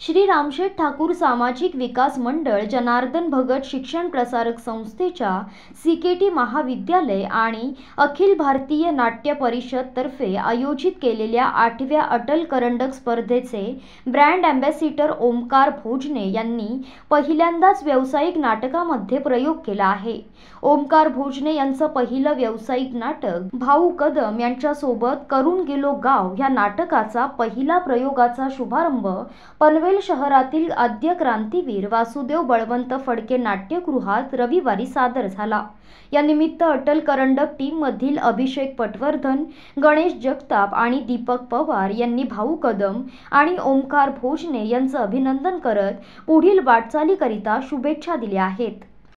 श्री रामशेठ ठाकूर सामाजिक विकास मंडळ जनार्दन भगत शिक्षण प्रसारक संस्थेच्या सी के टी महाविद्यालय आणि अखिल भारतीय नाट्य परिषदतर्फे आयोजित केलेल्या आठव्या अटल करंडक स्पर्धेचे ब्रँड अँबॅसिडर ओमकार भोजने यांनी पहिल्यांदाच व्यावसायिक नाटकामध्ये प्रयोग केला आहे ओमकार भोजने यांचं पहिलं व्यावसायिक नाटक भाऊ कदम यांच्यासोबत करून गेलो गाव ह्या नाटकाचा पहिला प्रयोगाचा शुभारंभ पण पनवेल शहरातील आद्य क्रांतीवीर वासुदेव बळवंत फडके नाट्यगृहात रविवारी सादर झाला या निमित्त अटल करंडक टीममधील अभिषेक पटवर्धन गणेश जगताप आणि दीपक पवार यांनी भाऊ कदम आणि ओमकार भोजने यांचं अभिनंदन करत पुढील वाटचालीकरिता शुभेच्छा दिल्या आहेत